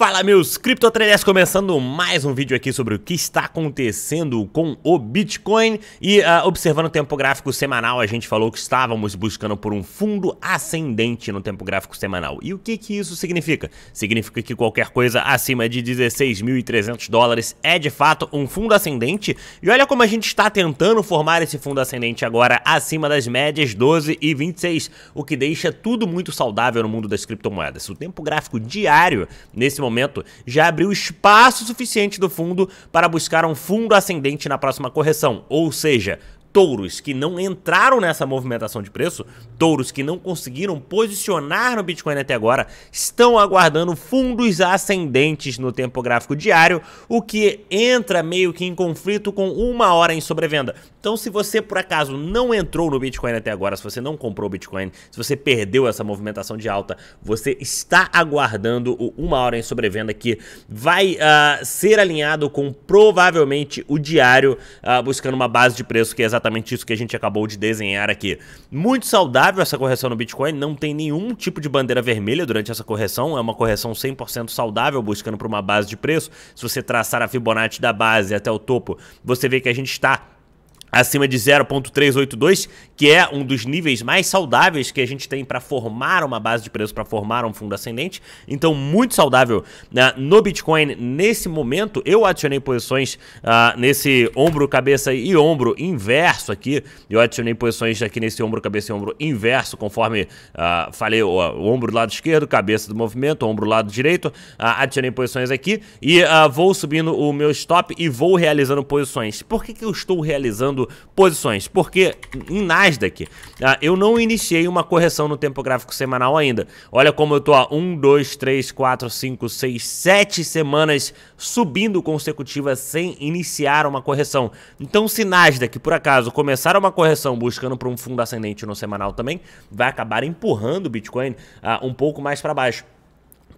Fala meus criptotraders, começando mais um vídeo aqui sobre o que está acontecendo com o Bitcoin e uh, observando o tempo gráfico semanal, a gente falou que estávamos buscando por um fundo ascendente no tempo gráfico semanal. E o que que isso significa? Significa que qualquer coisa acima de 16.300 dólares é de fato um fundo ascendente e olha como a gente está tentando formar esse fundo ascendente agora acima das médias 12 e 26, o que deixa tudo muito saudável no mundo das criptomoedas. O tempo gráfico diário nesse momento momento já abriu espaço suficiente do fundo para buscar um fundo ascendente na próxima correção, ou seja, touros que não entraram nessa movimentação de preço, touros que não conseguiram posicionar no Bitcoin até agora, estão aguardando fundos ascendentes no tempo gráfico diário, o que entra meio que em conflito com uma hora em sobrevenda. Então, se você por acaso não entrou no Bitcoin até agora, se você não comprou Bitcoin, se você perdeu essa movimentação de alta, você está aguardando o uma hora em sobrevenda que vai uh, ser alinhado com provavelmente o diário, uh, buscando uma base de preço que é exatamente exatamente isso que a gente acabou de desenhar aqui. Muito saudável essa correção no Bitcoin, não tem nenhum tipo de bandeira vermelha durante essa correção, é uma correção 100% saudável, buscando para uma base de preço. Se você traçar a Fibonacci da base até o topo, você vê que a gente está acima de 0.382, que é um dos níveis mais saudáveis que a gente tem para formar uma base de preço, para formar um fundo ascendente. Então, muito saudável né? no Bitcoin nesse momento. Eu adicionei posições uh, nesse ombro, cabeça e ombro inverso aqui. Eu adicionei posições aqui nesse ombro, cabeça e ombro inverso, conforme uh, falei, o, o, ombro do lado esquerdo, cabeça do movimento, ombro do lado direito. Uh, adicionei posições aqui e vou subindo o meu stop e vou realizando posições. Por que, que eu estou realizando perdendo posições, porque em Nasdaq ah, eu não iniciei uma correção no tempo gráfico semanal ainda. Olha como eu tô há 1, 2, 3, 4, 5, 6, 7 semanas subindo consecutiva sem iniciar uma correção. Então se Nasdaq, por acaso, começar uma correção buscando para um fundo ascendente no semanal também, vai acabar empurrando o Bitcoin uh, um pouco mais para baixo.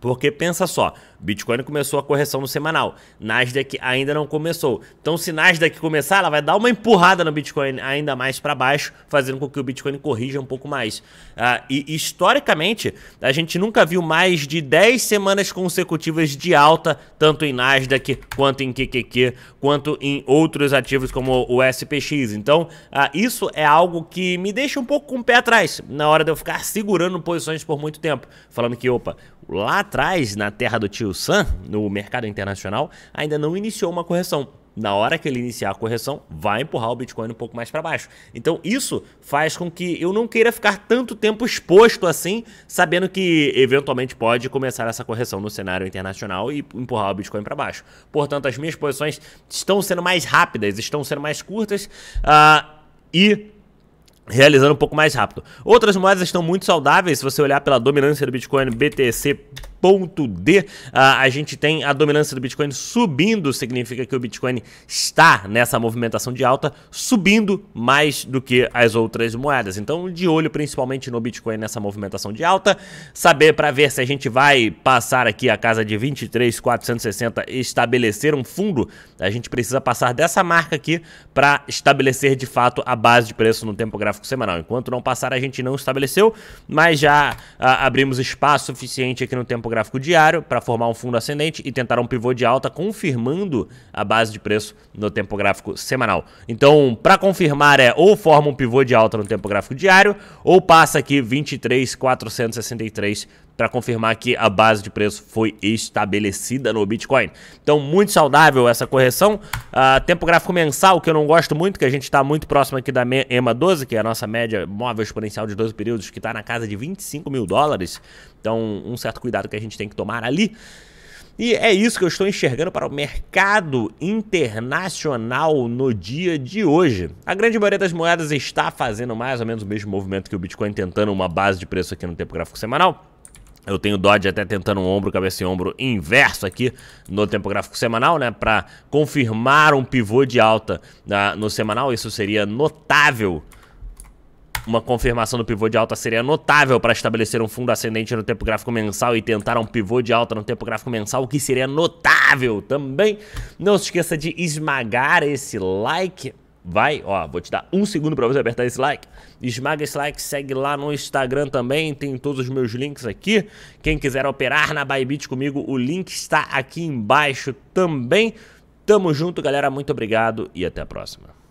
Porque pensa só, Bitcoin começou a correção no semanal. Nasdaq ainda não começou. Então, se Nasdaq começar, ela vai dar uma empurrada no Bitcoin ainda mais para baixo, fazendo com que o Bitcoin corrija um pouco mais. Ah, e historicamente, a gente nunca viu mais de 10 semanas consecutivas de alta, tanto em Nasdaq, quanto em QQQ, quanto em outros ativos como o SPX. Então, ah, isso é algo que me deixa um pouco com o pé atrás, na hora de eu ficar segurando posições por muito tempo. Falando que, opa, lá atrás, na terra do tio do no mercado internacional ainda não iniciou uma correção. Na hora que ele iniciar a correção, vai empurrar o Bitcoin um pouco mais para baixo. Então, isso faz com que eu não queira ficar tanto tempo exposto assim, sabendo que eventualmente pode começar essa correção no cenário internacional e empurrar o Bitcoin para baixo. Portanto, as minhas posições estão sendo mais rápidas, estão sendo mais curtas uh, e realizando um pouco mais rápido. Outras moedas estão muito saudáveis, se você olhar pela dominância do Bitcoin, BTC ponto D, a, a gente tem a dominância do Bitcoin subindo, significa que o Bitcoin está nessa movimentação de alta subindo mais do que as outras moedas. Então, de olho principalmente no Bitcoin nessa movimentação de alta, saber para ver se a gente vai passar aqui a casa de 23,460 e estabelecer um fundo, a gente precisa passar dessa marca aqui para estabelecer de fato a base de preço no tempo gráfico semanal. Enquanto não passar, a gente não estabeleceu, mas já abrimos espaço suficiente aqui no tempo gráfico diário para formar um fundo ascendente e tentar um pivô de alta confirmando a base de preço no tempo gráfico semanal. Então, para confirmar é ou forma um pivô de alta no tempo gráfico diário ou passa aqui 23.463 para confirmar que a base de preço foi estabelecida no Bitcoin. Então, muito saudável essa correção. Uh, tempo gráfico mensal, que eu não gosto muito, que a gente está muito próximo aqui da EMA 12, que é a nossa média móvel exponencial de 12 períodos, que está na casa de 25 mil dólares. Então, um certo cuidado que a gente tem que tomar ali. E é isso que eu estou enxergando para o mercado internacional no dia de hoje. A grande maioria das moedas está fazendo mais ou menos o mesmo movimento que o Bitcoin, tentando uma base de preço aqui no tempo gráfico semanal. Eu tenho Dodge até tentando um ombro, cabeça e ombro inverso aqui no tempo gráfico semanal, né? Para confirmar um pivô de alta na, no semanal, isso seria notável uma confirmação do pivô de alta seria notável para estabelecer um fundo ascendente no tempo gráfico mensal e tentar um pivô de alta no tempo gráfico mensal, o que seria notável também. Não se esqueça de esmagar esse like Vai, ó, vou te dar um segundo para você apertar esse like. Esmaga esse like, segue lá no Instagram também, tem todos os meus links aqui. Quem quiser operar na Bybit comigo, o link está aqui embaixo também. Tamo junto, galera, muito obrigado e até a próxima.